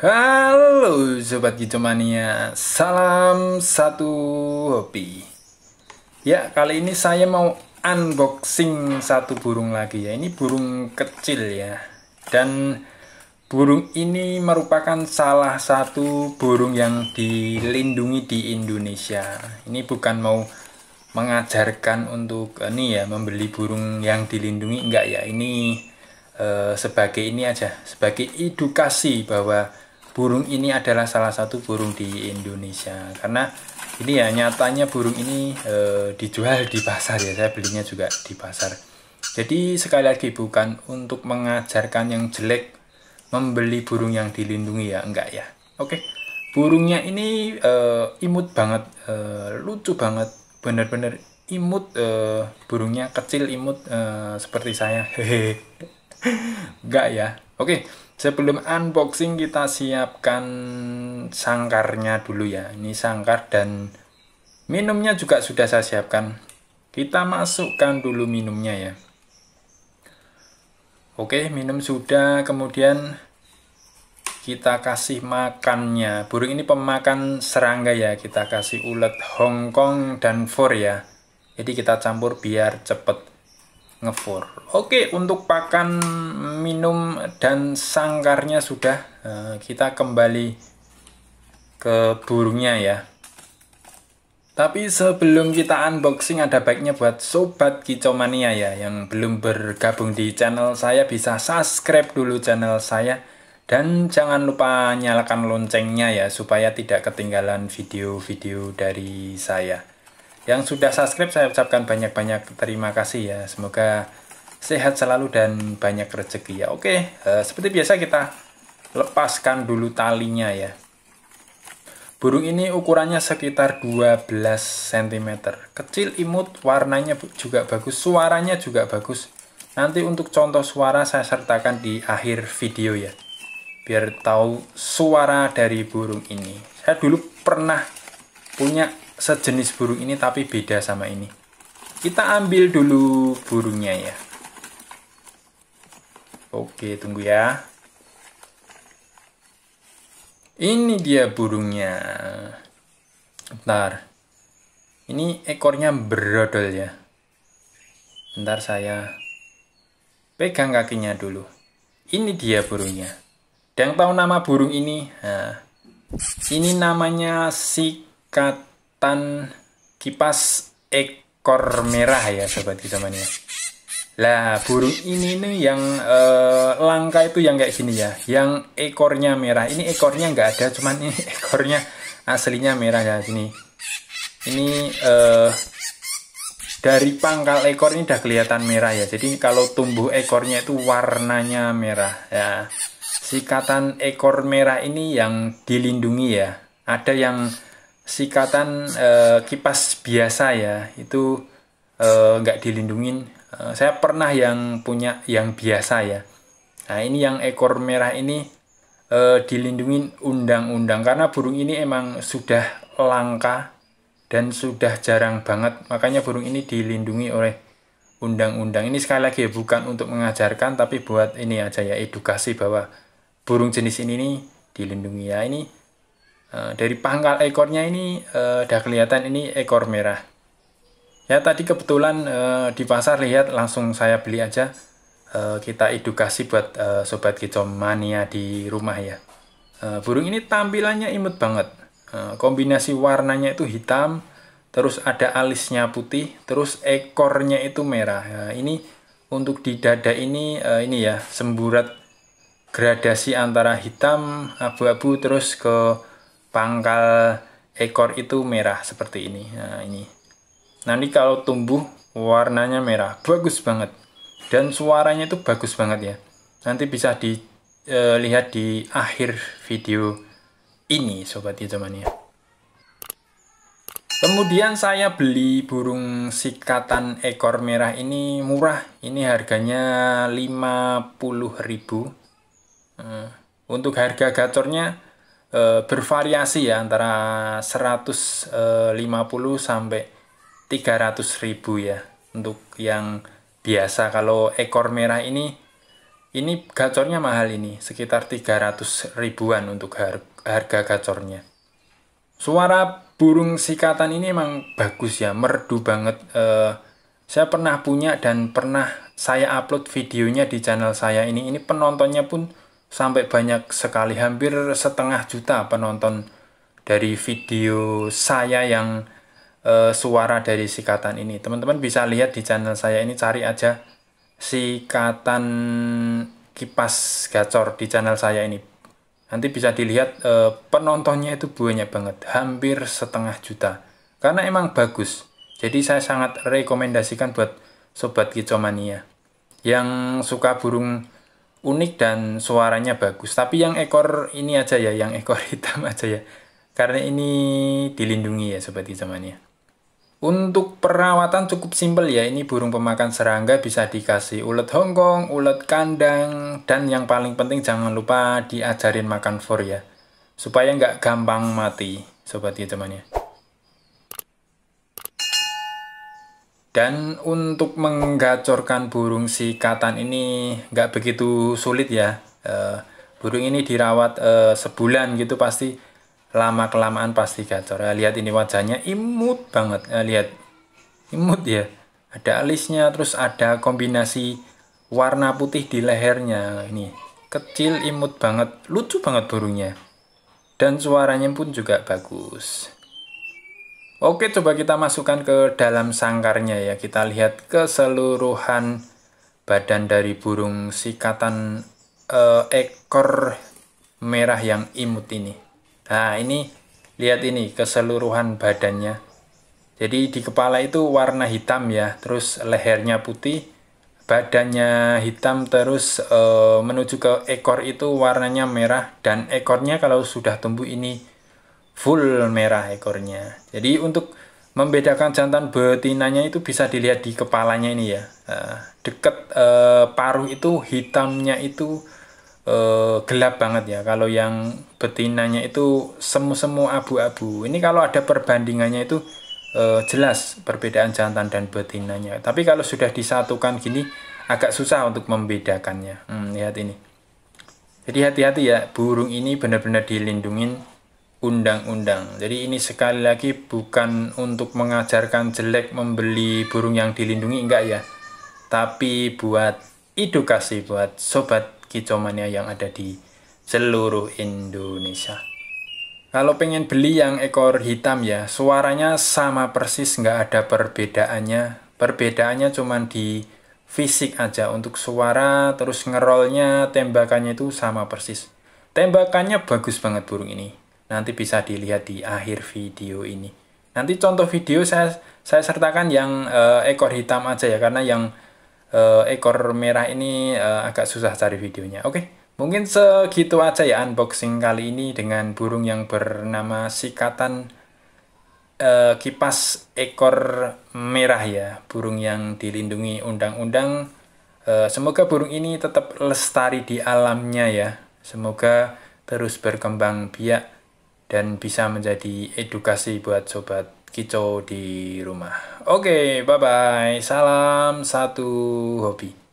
Halo Sobat Kicomania, salam satu hobi Ya, kali ini saya mau unboxing satu burung lagi ya Ini burung kecil ya Dan burung ini merupakan salah satu burung yang dilindungi di Indonesia Ini bukan mau mengajarkan untuk eh, ini ya membeli burung yang dilindungi enggak ya ini eh, sebagai ini aja sebagai edukasi bahwa burung ini adalah salah satu burung di Indonesia karena ini ya nyatanya burung ini e, dijual di pasar ya saya belinya juga di pasar jadi sekali lagi bukan untuk mengajarkan yang jelek membeli burung yang dilindungi ya enggak ya oke burungnya ini e, imut banget e, lucu banget bener-bener imut e, burungnya kecil imut e, seperti saya hehehe Enggak ya. Oke, sebelum unboxing kita siapkan sangkarnya dulu ya. Ini sangkar dan minumnya juga sudah saya siapkan. Kita masukkan dulu minumnya ya. Oke, minum sudah. Kemudian kita kasih makannya. Burung ini pemakan serangga ya. Kita kasih ulet Hongkong dan for ya. Jadi kita campur biar cepet ngefor. oke untuk pakan minum dan sangkarnya sudah eh, kita kembali ke burungnya ya tapi sebelum kita unboxing ada baiknya buat sobat kicomania ya yang belum bergabung di channel saya bisa subscribe dulu channel saya dan jangan lupa nyalakan loncengnya ya supaya tidak ketinggalan video-video dari saya yang sudah subscribe saya ucapkan banyak-banyak terima kasih ya. Semoga sehat selalu dan banyak rezeki ya. Oke, eh, seperti biasa kita lepaskan dulu talinya ya. Burung ini ukurannya sekitar 12 cm. Kecil imut, warnanya juga bagus, suaranya juga bagus. Nanti untuk contoh suara saya sertakan di akhir video ya. Biar tahu suara dari burung ini. Saya dulu pernah punya sejenis burung ini tapi beda sama ini. Kita ambil dulu burungnya ya. Oke, tunggu ya. Ini dia burungnya. Bentar. Ini ekornya berodol ya. Bentar saya pegang kakinya dulu. Ini dia burungnya. yang tahu nama burung ini? Nah, ini namanya sikat Tan kipas ekor merah ya sobat zamannya lah burung ini nih yang eh, langka itu yang kayak gini ya yang ekornya merah ini ekornya nggak ada cuman ini ekornya aslinya merah ya sini. ini eh, dari pangkal ekor ini udah kelihatan merah ya jadi kalau tumbuh ekornya itu warnanya merah ya sikatan ekor merah ini yang dilindungi ya ada yang sikatan uh, kipas biasa ya itu eh, nggak uh, dilindungin uh, saya pernah yang punya yang biasa ya nah ini yang ekor merah ini uh, dilindungin undang-undang karena burung ini emang sudah langka dan sudah jarang banget makanya burung ini dilindungi oleh undang-undang ini sekali lagi ya, bukan untuk mengajarkan tapi buat ini aja ya edukasi bahwa burung jenis ini nih dilindungi ya ini Eh, dari pangkal ekornya ini uh, udah kelihatan ini ekor merah ya tadi kebetulan eh, di pasar lihat langsung saya beli aja kita edukasi buat sobat kicau mania di rumah ya burung ini tampilannya imut banget kombinasi warnanya itu hitam terus ada alisnya putih terus ekornya itu merah ya, ini untuk di dada ini ini ya semburat gradasi antara hitam abu-abu terus ke pangkal ekor itu merah seperti ini. Nah, ini. Nanti kalau tumbuh warnanya merah, bagus banget. Dan suaranya itu bagus banget ya. Nanti bisa dilihat e, di akhir video ini sobat ya. Kemudian saya beli burung sikatan ekor merah ini murah. Ini harganya 50.000. Nah, untuk harga gacornya Eh, bervariasi ya antara 150 eh, sampai 300 ribu ya untuk yang biasa kalau ekor merah ini ini gacornya mahal ini sekitar 300 ribuan untuk har harga gacornya suara burung sikatan ini emang bagus ya merdu banget e, saya pernah punya dan pernah saya upload videonya di channel saya ini ini penontonnya pun sampai banyak sekali hampir setengah juta penonton dari video saya yang e, suara dari sikatan ini teman-teman bisa lihat di channel saya ini cari aja sikatan kipas gacor di channel saya ini nanti bisa dilihat e, penontonnya itu banyak banget hampir setengah juta karena emang bagus jadi saya sangat rekomendasikan buat sobat kicomania yang suka burung unik dan suaranya bagus. Tapi yang ekor ini aja ya, yang ekor hitam aja ya. Karena ini dilindungi ya sobat zamannya. Untuk perawatan cukup simpel ya, ini burung pemakan serangga bisa dikasih ulet hongkong, ulet kandang, dan yang paling penting jangan lupa diajarin makan fur ya. Supaya nggak gampang mati sobat Ya, Dan untuk menggacorkan burung si katan ini nggak begitu sulit ya. E, burung ini dirawat e, sebulan gitu pasti lama kelamaan pasti gacor. Ya, lihat ini wajahnya imut banget. Ya, lihat imut ya. Ada alisnya terus ada kombinasi warna putih di lehernya ini. Kecil imut banget, lucu banget burungnya. Dan suaranya pun juga bagus. Oke, coba kita masukkan ke dalam sangkarnya ya. Kita lihat keseluruhan badan dari burung sikatan eh, ekor merah yang imut ini. Nah, ini lihat ini keseluruhan badannya. Jadi di kepala itu warna hitam ya, terus lehernya putih, badannya hitam terus e, menuju ke ekor itu warnanya merah dan ekornya kalau sudah tumbuh ini full merah ekornya. Jadi untuk membedakan jantan betinanya itu bisa dilihat di kepalanya ini ya. Eh, deket eh, paruh itu hitamnya itu eh, gelap banget ya. Kalau yang betinanya itu semu-semu abu-abu. Ini kalau ada perbandingannya itu eh, jelas perbedaan jantan dan betinanya. Tapi kalau sudah disatukan gini agak susah untuk membedakannya. Hmm, lihat ini. Jadi hati-hati ya, burung ini benar-benar dilindungin undang-undang. Jadi ini sekali lagi bukan untuk mengajarkan jelek membeli burung yang dilindungi enggak ya. Tapi buat edukasi buat sobat kicomania yang ada di seluruh Indonesia. Kalau pengen beli yang ekor hitam ya, suaranya sama persis enggak ada perbedaannya. Perbedaannya cuma di fisik aja untuk suara, terus ngerolnya, tembakannya itu sama persis. Tembakannya bagus banget burung ini nanti bisa dilihat di akhir video ini nanti contoh video saya saya sertakan yang uh, ekor hitam aja ya karena yang uh, ekor merah ini uh, agak susah cari videonya oke okay? mungkin segitu aja ya unboxing kali ini dengan burung yang bernama sikatan uh, kipas ekor merah ya burung yang dilindungi undang-undang uh, semoga burung ini tetap lestari di alamnya ya semoga terus berkembang biak dan bisa menjadi edukasi buat sobat kicau di rumah. Oke, bye-bye. Salam satu hobi.